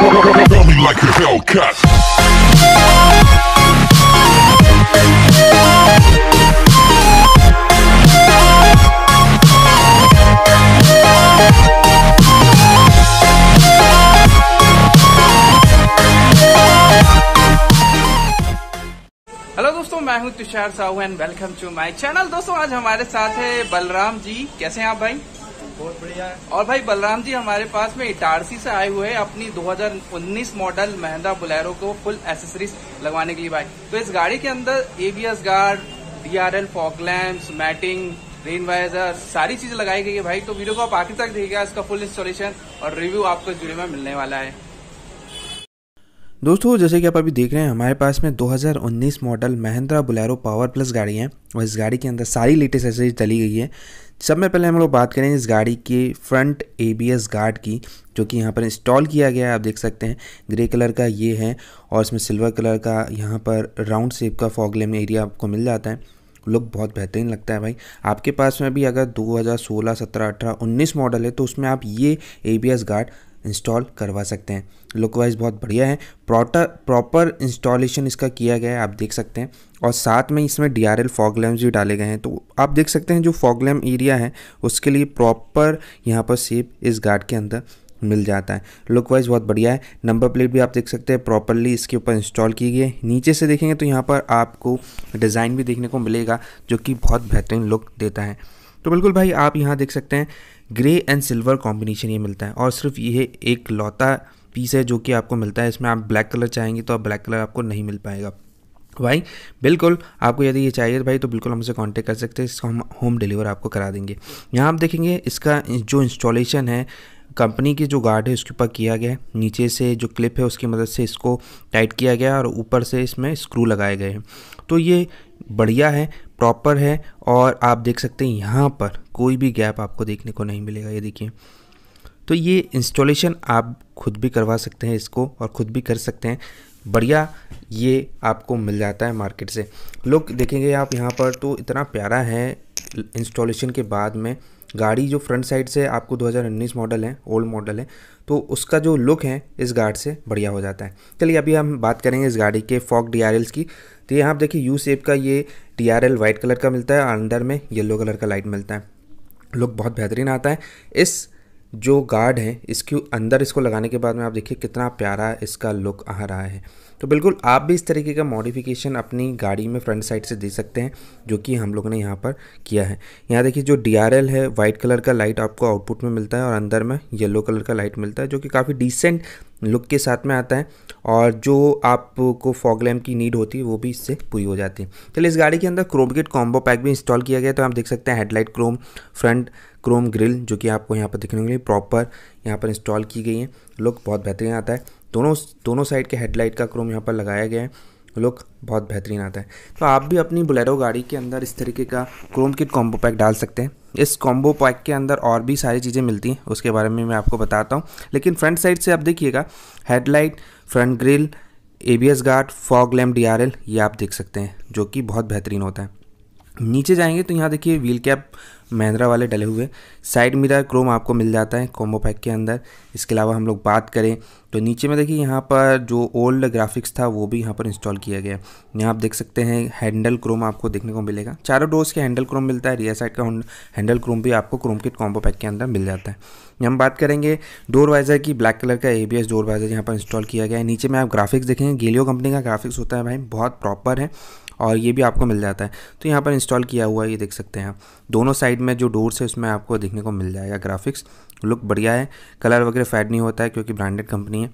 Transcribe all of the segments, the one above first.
Run like a Hellcat. Hello दोस्तों मैं हूं Tushar Sahu and welcome to my channel दोस्तों आज हमारे साथ है बलराम जी कैसे हैं आप भाई बहुत बढ़िया और भाई बलराम जी हमारे पास में इटारसी से आए हुए अपनी 2019 मॉडल महिंद्रा बुलेरो को फुल एसेसरीज लगवाने के लिए भाई तो इस गाड़ी के अंदर ABS guard DRL L lamps matting rain visor सारी चीज लगाई गई है भाई तो वीडियो को आप आखिर तक देखिएगा इसका फुल इंस्टॉलेशन और रिव्यू आपको इस वीडियो में मिलने वाला है दोस्तों जैसे कि आप अभी देख रहे हैं हमारे पास में 2019 model Mahindra Bolero power plus गाड़ी है और इस गाड़ी के अंदर सारी लेटेस्ट एसेसरीज डली गई है सब में पहले हम लोग बात करें इस गाड़ी के फ्रंट एबीएस गार्ड की जो कि यहाँ पर इंस्टॉल किया गया है आप देख सकते हैं ग्रे कलर का ये है और इसमें सिल्वर कलर का यहाँ पर राउंड शेप का फॉगलेम एरिया आपको मिल जाता है लुक बहुत बेहतरीन लगता है भाई आपके पास में भी अगर 2016, 17, 18, 19 मॉडल है तो उसमें आप ये ए गार्ड इंस्टॉल करवा सकते हैं लुक वाइज बहुत बढ़िया है प्रॉटर प्रॉपर इंस्टॉलेशन इसका किया गया है आप देख सकते हैं और साथ में इसमें D R L fog lamp भी डाले गए हैं तो आप देख सकते हैं जो फॉग लैम्प एरिया है उसके लिए प्रॉपर यहाँ पर सेप इस गार्ड के अंदर मिल जाता है लुक वाइज बहुत बढ़िया है नंबर प्लेट भी आप देख सकते हैं प्रॉपरली इसके ऊपर इंस्टॉल की गई है नीचे से देखेंगे तो यहाँ पर आपको डिज़ाइन भी देखने को मिलेगा जो कि बहुत बेहतरीन लुक देता है तो बिल्कुल भाई आप यहाँ देख सकते हैं ग्रे एंड सिल्वर कॉम्बिनेशन ये मिलता है और सिर्फ ये एक लौता पीस है जो कि आपको मिलता है इसमें आप ब्लैक कलर चाहेंगे तो आप ब्लैक कलर आपको नहीं मिल पाएगा भाई बिल्कुल आपको यदि ये चाहिए भाई तो बिल्कुल हमसे कांटेक्ट कर सकते हैं इसको हम होम डिलीवर आपको करा देंगे यहाँ आप देखेंगे इसका जो इंस्टॉलेशन है कंपनी की जो गार्ड है उसके ऊपर किया गया है नीचे से जो क्लिप है उसकी मदद से इसको टाइट किया गया और ऊपर से इसमें स्क्रू लगाए गए हैं तो ये बढ़िया है प्रॉपर है और आप देख सकते हैं यहाँ पर कोई भी गैप आपको देखने को नहीं मिलेगा ये देखिए तो ये इंस्टॉलेशन आप खुद भी करवा सकते हैं इसको और ख़ुद भी कर सकते हैं बढ़िया ये आपको मिल जाता है मार्केट से लोग देखेंगे आप यहाँ पर तो इतना प्यारा है इंस्टॉलेशन के बाद में गाड़ी जो फ्रंट साइड से आपको 2019 मॉडल है ओल्ड मॉडल है तो उसका जो लुक है इस गार्ड से बढ़िया हो जाता है चलिए अभी हम बात करेंगे इस गाड़ी के फॉक डी की तो यहाँ आप देखिए यू सेप का ये डी आर वाइट कलर का मिलता है और अंदर में येलो कलर का लाइट मिलता है लुक बहुत बेहतरीन आता है इस जो गार्ड है इसके अंदर इसको लगाने के बाद में आप देखिए कितना प्यारा इसका लुक आ रहा है तो बिल्कुल आप भी इस तरीके का मॉडिफिकेशन अपनी गाड़ी में फ्रंट साइड से दे सकते हैं जो कि हम लोग ने यहाँ पर किया है यहाँ देखिए जो डी है वाइट कलर का लाइट आपको आउटपुट में मिलता है और अंदर में येलो कलर का लाइट मिलता है जो कि काफ़ी डिसेंट लुक के साथ में आता है और जो आपको फॉग लैम्प की नीड होती है वो भी इससे पूरी हो जाती है चलिए इस गाड़ी के अंदर क्रोम कॉम्बो पैक भी इंस्टॉल किया गया तो आप देख सकते हैं headlight chrome front chrome grill जो कि आपको यहाँ पर देखने के लिए प्रॉपर यहाँ पर इंस्टॉल की गई है लुक बहुत बेहतरीन आता है दोनों दोनों साइड के हेडलाइट का क्रोम यहाँ पर लगाया गया है लुक बहुत बेहतरीन आता है तो आप भी अपनी बुलेरो गाड़ी के अंदर इस तरीके का क्रोम किट कॉम्बो पैक डाल सकते हैं इस कॉम्बो पैक के अंदर और भी सारी चीज़ें मिलती हैं उसके बारे में मैं आपको बताता हूँ लेकिन फ्रंट साइड से आप देखिएगा headlight front grill A B S guard fog lamp D R L ये आप देख सकते हैं जो कि बहुत बेहतरीन होता है नीचे जाएंगे तो यहाँ देखिए व्हील कैप महिंद्रा वाले डले हुए साइड मिरर क्रोम आपको मिल जाता है कॉम्बो पैक के अंदर इसके अलावा हम लोग बात करें तो नीचे में देखिए यहाँ पर जो ओल्ड ग्राफिक्स था वो भी यहाँ पर इंस्टॉल किया गया है यहाँ आप देख सकते हैं हैंडल क्रोम आपको देखने को मिलेगा चारों डोर्स के हैंडल क्रोम मिलता है रियर साइड का हैंडल क्रोम भी आपको क्रोम किट कॉम्बो पैक के अंदर मिल जाता है हम बात करेंगे डोर वाइजर की ब्लैक कलर का ए बी डोर वाइजर यहाँ पर इंस्टॉल किया गया है नीचे में आप ग्राफिक्स देखेंगे गेलियो कंपनी का ग्राफिक्स होता है भाई बहुत प्रॉपर है और ये भी आपको मिल जाता है तो यहाँ पर इंस्टॉल किया हुआ है ये देख सकते हैं आप दोनों साइड साइड में जो डोर्स है उसमें आपको देखने को मिल जाएगा ग्राफिक्स लुक बढ़िया है कलर वगैरह फैड नहीं होता है क्योंकि ब्रांडेड कंपनी है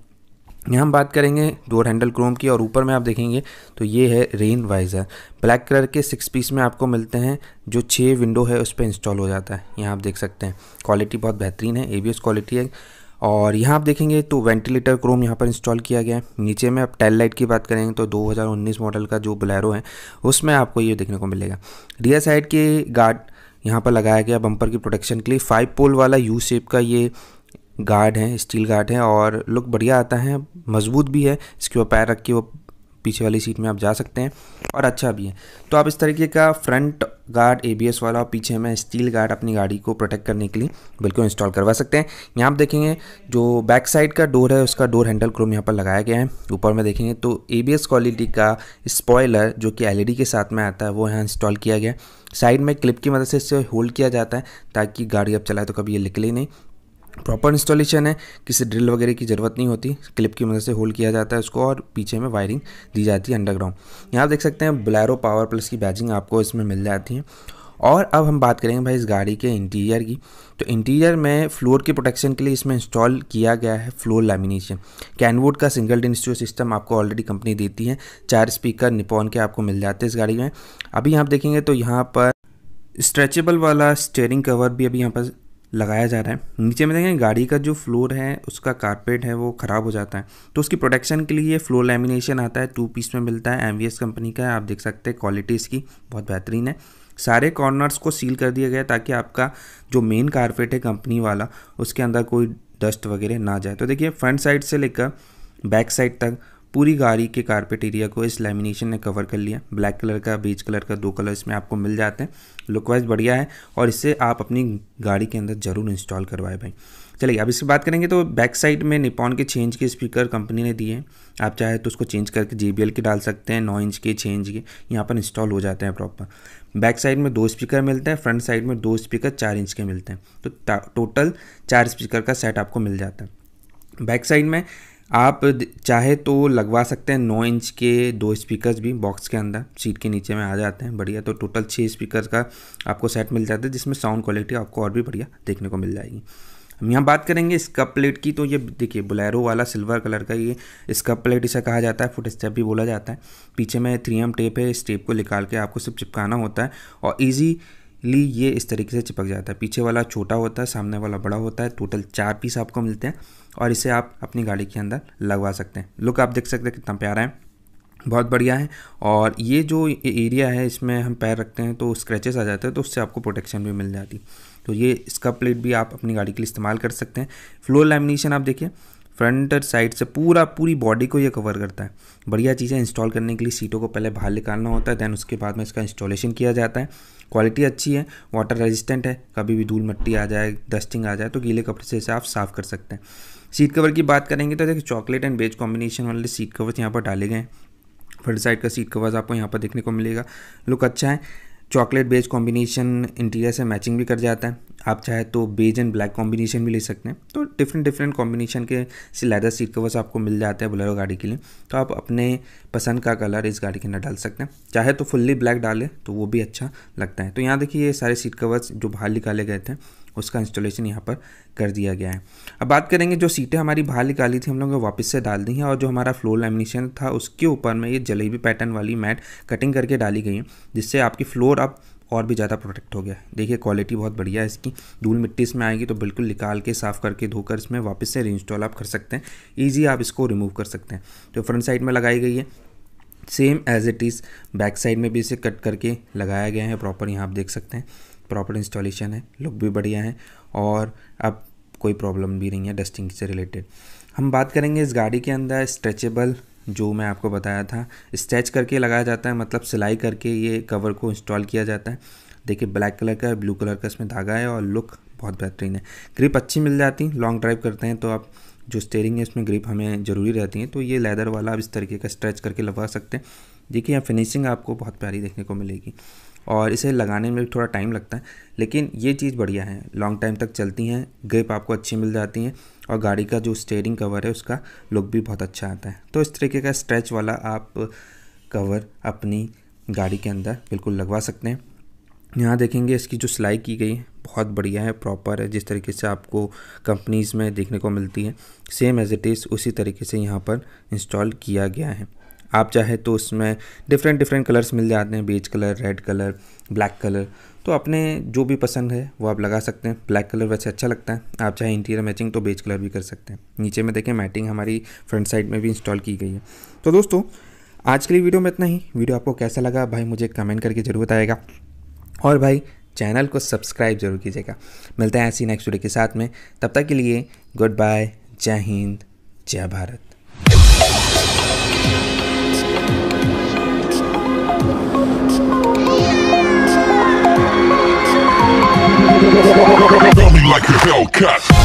यहाँ हम बात करेंगे डोर हैंडल क्रोम की और ऊपर में आप देखेंगे तो ये है रेन वाइज़र ब्लैक कलर के सिक्स पीस में आपको मिलते हैं जो छः विंडो है उस पर इंस्टॉल हो जाता है यहाँ आप देख सकते हैं क्वालिटी बहुत बेहतरीन है ए क्वालिटी है और यहाँ आप देखेंगे तो वेंटिलेटर क्रोम यहाँ पर इंस्टॉल किया गया है नीचे में आप टेल लाइट की बात करेंगे तो 2019 मॉडल का जो ब्लैरो है उसमें आपको ये देखने को मिलेगा रियर साइड के गार्ड यहाँ पर लगाया गया बम्पर की प्रोटेक्शन के लिए फाइव पोल वाला यू शेप का ये गार्ड है स्टील गार्ड है और लुक बढ़िया आता है मजबूत भी है इसके ऊपर पैर रख के वो पीछे वाली सीट में आप जा सकते हैं और अच्छा भी है तो आप इस तरीके का फ्रंट गार्ड एबीएस वाला और पीछे में स्टील गार्ड अपनी गाड़ी को प्रोटेक्ट करने के लिए बिल्कुल इंस्टॉल करवा सकते हैं यहाँ आप देखेंगे जो बैक साइड का डोर है उसका डोर हैंडल क्रोम यहाँ पर लगाया गया है ऊपर में देखेंगे तो ए क्वालिटी का स्पॉयलर जो कि एल e के साथ में आता है वो यहाँ इंस्टॉल किया गया साइड में क्लिप की मदद से इसे होल्ड किया जाता है ताकि गाड़ी अब चलाए तो कभी ये निकले नहीं प्रॉपर इंस्टॉलेशन है किसी ड्रिल वगैरह की ज़रूरत नहीं होती क्लिप की मदद से होल्ड किया जाता है उसको और पीछे में वायरिंग दी जाती है अंडरग्राउंड यहाँ आप देख सकते हैं ब्लैरो पावर प्लस की बैजिंग आपको इसमें मिल जाती है और अब हम बात करेंगे भाई इस गाड़ी के इंटीरियर की तो इंटीरियर में फ्लोर की प्रोटेक्शन के लिए इसमें इंस्टॉल किया गया है फ्लोर लैमिनेशन कैनवुड का सिंगल डिन सिस्टम आपको ऑलरेडी कंपनी देती है चार स्पीकर निपॉन के आपको मिल जाते हैं इस गाड़ी में अभी आप देखेंगे तो यहाँ पर स्ट्रेचेबल वाला स्टेयरिंग कवर भी अभी यहाँ पर लगाया जा रहा है नीचे में देखें गाड़ी का जो फ्लोर है उसका कारपेट है वो ख़राब हो जाता है तो उसकी प्रोटेक्शन के लिए फ्लोर लेमिनेशन आता है टू पीस में मिलता है एम कंपनी का है आप देख सकते हैं क्वालिटी इसकी बहुत बेहतरीन है सारे कॉर्नर्स को सील कर दिया गया ताकि आपका जो मेन कारपेट है कंपनी वाला उसके अंदर कोई डस्ट वगैरह ना जाए तो देखिए फ्रंट साइड से लेकर बैक साइड तक पूरी गाड़ी के कारपेट एरिया को इस लेमिनेशन ने कवर कर लिया ब्लैक कलर का बीच कलर का दो कलर इसमें आपको मिल जाते हैं लुक वाइज बढ़िया है और इससे आप अपनी गाड़ी के अंदर ज़रूर इंस्टॉल करवाएं भाई चलिए अब इसकी बात करेंगे तो बैक साइड में निपॉन के चेंज के स्पीकर कंपनी ने दिए हैं आप चाहे तो उसको चेंज करके जे के डाल सकते हैं नौ इंच के छः इंच के यहाँ पर इंस्टॉल हो जाते हैं प्रॉपर बैक साइड में दो स्पीकर मिलते हैं फ्रंट साइड में दो स्पीकर चार इंच के मिलते हैं तो टोटल चार स्पीकर का सेट आपको मिल जाता है बैक साइड में आप चाहे तो लगवा सकते हैं नौ इंच के दो स्पीकर्स भी बॉक्स के अंदर सीट के नीचे में आ जाते हैं बढ़िया तो टोटल छः स्पीकर का आपको सेट मिल जाता है जिसमें साउंड क्वालिटी आपको और भी बढ़िया देखने को मिल जाएगी हम यहाँ बात करेंगे स्कप प्लेट की तो ये देखिए बुलेरो वाला सिल्वर कलर का ये स्कप प्लेट इसे कहा जाता है फुट स्टेप भी बोला जाता है पीछे में थ्री एम टेप है इस टेप को निकाल के आपको सिर्फ चिपकाना होता है और ईजी ली ये इस तरीके से चिपक जाता है पीछे वाला छोटा होता है सामने वाला बड़ा होता है टोटल चार पीस आपको मिलते हैं और इसे आप अपनी गाड़ी के अंदर लगवा सकते हैं लुक आप देख सकते हैं कितना प्यारा है बहुत बढ़िया है और ये जो एरिया है इसमें हम पैर रखते हैं तो स्क्रैचेस आ जाते हैं तो उससे आपको प्रोटेक्शन भी मिल जाती तो ये इसका प्लेट भी आप अपनी गाड़ी के लिए इस्तेमाल कर सकते हैं फ्लोर लेमिनेशन आप देखिए फ्रंट और साइड से पूरा पूरी बॉडी को ये कवर करता है बढ़िया चीज़ें इंस्टॉल करने के लिए सीटों को पहले बाहर निकालना होता है दैन उसके बाद में इसका इंस्टॉलेशन किया जाता है क्वालिटी अच्छी है वाटर रेजिस्टेंट है कभी भी धूल मट्टी आ जाए डस्टिंग आ जाए तो गीले कपड़े से इसे आप साफ़ कर सकते हैं सीट कवर की बात करेंगे तो देखिए चॉकलेट एंड बेज कॉम्बिनेशन वाले सीट कवर्स यहाँ पर डाले गए हैं फ्रंट साइड का सीट कवर्स आपको यहाँ पर देखने को मिलेगा लुक अच्छा है चॉकलेट बेज कॉम्बिनेशन इंटीरियर से मैचिंग भी कर जाता है आप चाहे तो बेज एंड ब्लैक कॉम्बिनेशन भी ले सकते हैं तो डिफरेंट डिफरेंट कॉम्बिनेशन के से लेदर सीट कवर्स आपको मिल जाते हैं बुलेरो गाड़ी के लिए तो आप अपने पसंद का कलर इस गाड़ी के अंदर डाल सकते हैं चाहे तो फुल्ली ब्लैक डालें तो वो भी अच्छा लगता है तो यहाँ देखिए ये सारे सीट कवर्स जो बाहर निकाले गए थे उसका इंस्टॉलेशन यहाँ पर कर दिया गया है अब बात करेंगे जो सीटें हमारी बाहर निकाली थी हम लोगों ने वापस से डाल दी हैं और जो हमारा फ्लोर लेमिनेशन था उसके ऊपर में ये जलेबी पैटर्न वाली मैट कटिंग करके डाली गई है जिससे आपकी फ्लोर अब और भी ज़्यादा प्रोटेक्ट हो गया देखिए क्वालिटी बहुत बढ़िया है इसकी धूल मिट्टी इसमें आएगी तो बिल्कुल निकाल के साफ़ करके धोकर इसमें वापस से रिंस्टॉल आप कर सकते हैं ईजी आप इसको रिमूव कर सकते हैं तो फ्रंट साइड में लगाई गई है same as it is back side में भी इसे कट करके लगाया गया है प्रॉपर यहाँ आप देख सकते हैं प्रॉपर इंस्टॉलेशन है लुक भी बढ़िया है और अब कोई प्रॉब्लम भी नहीं है डस्टिंग से रिलेटेड हम बात करेंगे इस गाड़ी के अंदर स्ट्रेचेबल जो मैं आपको बताया था स्टैच करके लगाया जाता है मतलब सिलाई करके ये कवर को इंस्टॉल किया जाता है देखिए ब्लैक कलर का ब्लू कलर का इसमें धागा है और लुक बहुत बेहतरीन है ग्रिप अच्छी मिल जाती लॉन्ग ड्राइव करते हैं तो आप जो स्टेयरिंग है इसमें ग्रिप हमें ज़रूरी रहती है तो ये लेदर वाला आप इस तरीके का स्ट्रेच करके लगा सकते हैं देखिए यहाँ फिनिशिंग आपको बहुत प्यारी देखने को मिलेगी और इसे लगाने में भी थोड़ा टाइम लगता है लेकिन ये चीज़ बढ़िया है लॉन्ग टाइम तक चलती हैं ग्रिप आपको अच्छी मिल जाती हैं और गाड़ी का जो स्टेयरिंग कवर है उसका लुक भी बहुत अच्छा आता है तो इस तरीके का स्ट्रेच वाला आप कवर अपनी गाड़ी के अंदर बिल्कुल लगवा सकते हैं यहाँ देखेंगे इसकी जो सिलाई की गई है बहुत बढ़िया है प्रॉपर है जिस तरीके से आपको कंपनीज़ में देखने को मिलती है सेम एज इट इज़ उसी तरीके से यहाँ पर इंस्टॉल किया गया है आप चाहे तो उसमें डिफरेंट डिफरेंट कलर्स मिल जाते हैं beige colour red colour black colour तो अपने जो भी पसंद है वो आप लगा सकते हैं ब्लैक कलर वैसे अच्छा लगता है आप चाहे इंटीरियर मैचिंग तो बेच कलर भी कर सकते हैं नीचे में देखें मैटिंग हमारी फ्रंट साइड में भी इंस्टॉल की गई है तो दोस्तों आज के लिए वीडियो में इतना ही वीडियो आपको कैसा लगा भाई मुझे कमेंट करके ज़रूर बताएगा और भाई चैनल को सब्सक्राइब जरूर कीजिएगा मिलते हैं ऐसी नेक्स्ट वीडियो के साथ में तब तक के लिए गुड बाय जय हिंद जय भारत Hellcat.